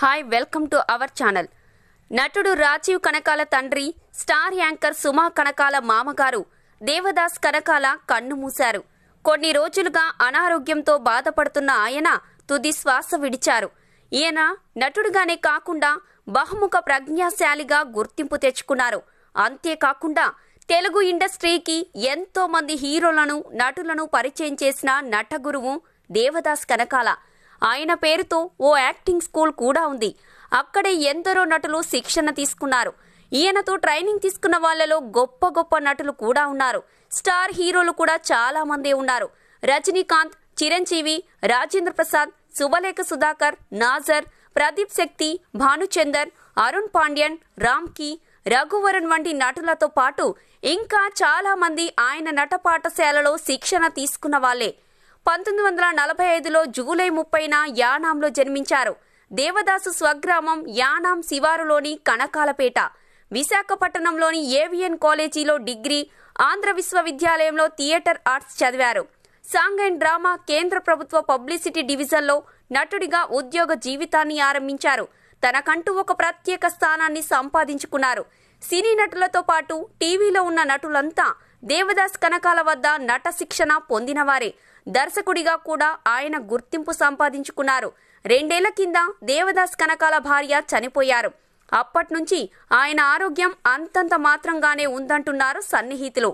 hi welcome to our channel నటుడు రాజీవ్ కనకాల తండ్రి star anchor సుమా కనకాల మామగారు దేవదాస్ కనకాల కన్ను మూశారు కొన్ని రోజులుగా అనారోగ్యంతో బాధపడుతున్న ఆయన తుది శ్వాస విడిచారు ఈయన నటుడుగానే కాకుండా బహుముఖ ప్రజ్ఞాశాలిగా గుర్తింపు తెచ్చుకున్నారు అంతేకాకుండా తెలుగు ఇండస్ట్రీకి ఎంతో మంది హీరోలను నటులను పరిచయం చేసిన నటగురువు దేవదాస్ కనకాల ఆయన పేరుతో ఓ యాక్టింగ్ స్కూల్ కూడా ఉంది అక్కడే ఎందరో నటులు శిక్షణ తీసుకున్నారు ఈయనతో ట్రైనింగ్ తీసుకున్న వాళ్ళలో గొప్ప గొప్ప నటులు కూడా ఉన్నారు స్టార్ హీరోలు కూడా చాలా మంది ఉన్నారు రజనీకాంత్ చిరంజీవి రాజేంద్ర ప్రసాద్ శుభలేఖ సుధాకర్ నాజర్ ప్రదీప్ శక్తి భానుచందర్ అరుణ్ పాండ్యన్ రామ్కి రఘువరణ్ వంటి నటులతో పాటు ఇంకా చాలా మంది ఆయన నట పాఠశాలలో శిక్షణ తీసుకున్న వాళ్ళే పంతొమ్మిది వందల నలభై ఐదులో జూలై ముప్పైన యానాంలో జన్మించారు దేవదాసు స్వగ్రామం యానాం శివారులోని కనకాలపేట విశాఖపట్నంలోని ఏవియన్ కాలేజీలో డిగ్రీ ఆంధ్ర విశ్వవిద్యాలయంలో థియేటర్ ఆర్ట్స్ చదివారు సాంగ్ అండ్ డ్రామా కేంద్ర ప్రభుత్వ పబ్లిసిటీ డివిజన్లో నటుడిగా ఉద్యోగ జీవితాన్ని ఆరంభించారు తనకంటూ ఒక ప్రత్యేక స్థానాన్ని సంపాదించుకున్నారు సినీ నటులతో పాటు టీవీలో ఉన్న నటులంతా దేవదాస్ కనకాల వద్ద నట శిక్షణ పొందినవారే దర్శకుడిగా కూడా ఆయన గుర్తింపు సంపాదించుకున్నారు రెండేళ్ల కింద దేవదాస్ కనకాల భార్య చనిపోయారు అప్పట్నుంచి ఆయన ఆరోగ్యం అంతంత మాత్రంగానే ఉందంటున్నారు సన్నిహితులు